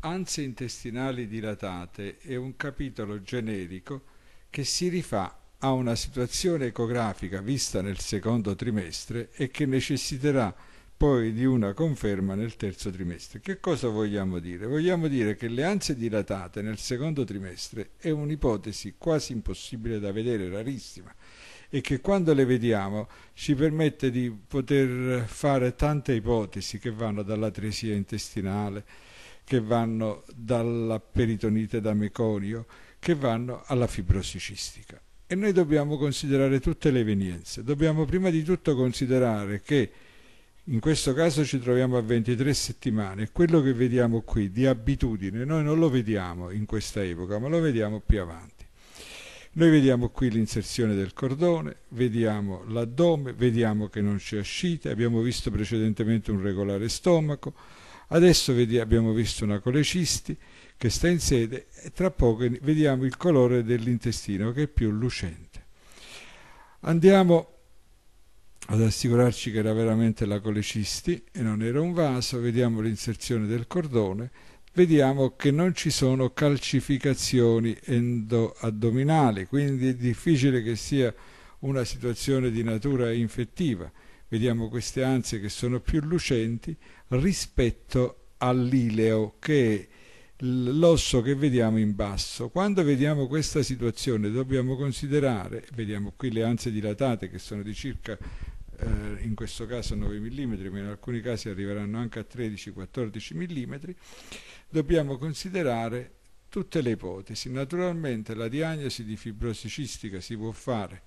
ansie intestinali dilatate è un capitolo generico che si rifà a una situazione ecografica vista nel secondo trimestre e che necessiterà poi di una conferma nel terzo trimestre. Che cosa vogliamo dire? Vogliamo dire che le ansie dilatate nel secondo trimestre è un'ipotesi quasi impossibile da vedere, rarissima, e che quando le vediamo ci permette di poter fare tante ipotesi che vanno dall'atresia intestinale, che vanno dalla peritonite da meconio, che vanno alla fibrosicistica. E noi dobbiamo considerare tutte le evenienze. Dobbiamo prima di tutto considerare che in questo caso ci troviamo a 23 settimane. Quello che vediamo qui di abitudine, noi non lo vediamo in questa epoca, ma lo vediamo più avanti. Noi vediamo qui l'inserzione del cordone, vediamo l'addome, vediamo che non c'è ascite, abbiamo visto precedentemente un regolare stomaco, Adesso abbiamo visto una colecisti che sta in sede e tra poco vediamo il colore dell'intestino che è più lucente. Andiamo ad assicurarci che era veramente la colecisti e non era un vaso, vediamo l'inserzione del cordone, vediamo che non ci sono calcificazioni endo-addominali, quindi è difficile che sia una situazione di natura infettiva vediamo queste ansie che sono più lucenti rispetto all'ileo che è l'osso che vediamo in basso. Quando vediamo questa situazione dobbiamo considerare, vediamo qui le ansie dilatate che sono di circa eh, in questo caso 9 mm, ma in alcuni casi arriveranno anche a 13-14 mm, dobbiamo considerare tutte le ipotesi. Naturalmente la diagnosi di fibrosi cistica si può fare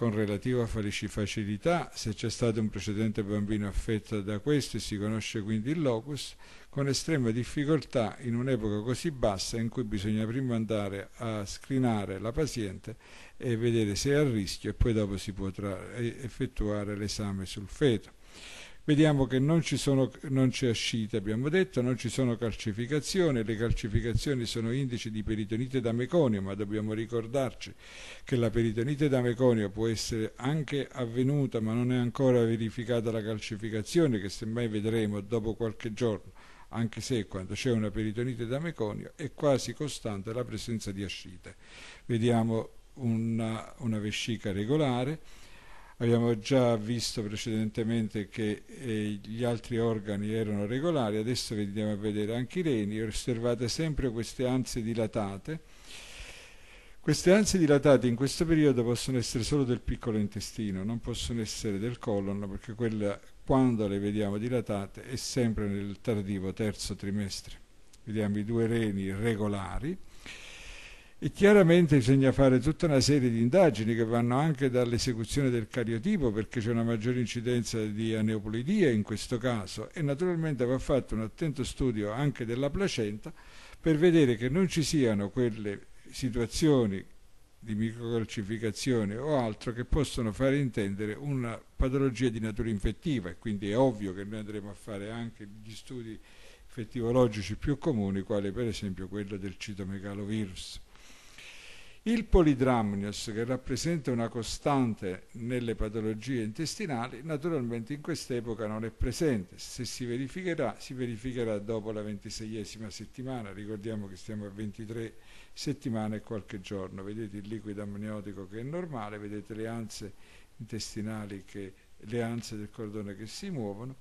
con relativa facilità, se c'è stato un precedente bambino affetto da questo e si conosce quindi il locus, con estrema difficoltà in un'epoca così bassa in cui bisogna prima andare a screenare la paziente e vedere se è a rischio e poi dopo si potrà effettuare l'esame sul feto. Vediamo che non, sono, non c'è ascite, abbiamo detto, non ci sono calcificazioni, le calcificazioni sono indici di peritonite da meconio, ma dobbiamo ricordarci che la peritonite da meconio può essere anche avvenuta, ma non è ancora verificata la calcificazione, che semmai vedremo dopo qualche giorno, anche se quando c'è una peritonite da meconio è quasi costante la presenza di ascite. Vediamo una, una vescica regolare, Abbiamo già visto precedentemente che eh, gli altri organi erano regolari, adesso vediamo a vedere anche i reni, osservate sempre queste ansie dilatate. Queste ansie dilatate in questo periodo possono essere solo del piccolo intestino, non possono essere del colon, perché quella, quando le vediamo dilatate è sempre nel tardivo terzo trimestre. Vediamo i due reni regolari e chiaramente bisogna fare tutta una serie di indagini che vanno anche dall'esecuzione del cariotipo perché c'è una maggiore incidenza di aneopolidia in questo caso e naturalmente va fatto un attento studio anche della placenta per vedere che non ci siano quelle situazioni di microcalcificazione o altro che possono fare intendere una patologia di natura infettiva e quindi è ovvio che noi andremo a fare anche gli studi infettivologici più comuni quali per esempio quello del citomegalovirus. Il polidramnios, che rappresenta una costante nelle patologie intestinali, naturalmente in quest'epoca non è presente. Se si verificherà, si verificherà dopo la ventiseiesima settimana. Ricordiamo che stiamo a 23 settimane e qualche giorno. Vedete il liquido amniotico che è normale, vedete le anse intestinali, che, le anse del cordone che si muovono.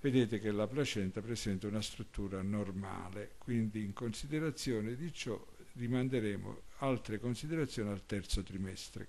Vedete che la placenta presenta una struttura normale, quindi in considerazione di ciò rimanderemo altre considerazioni al terzo trimestre.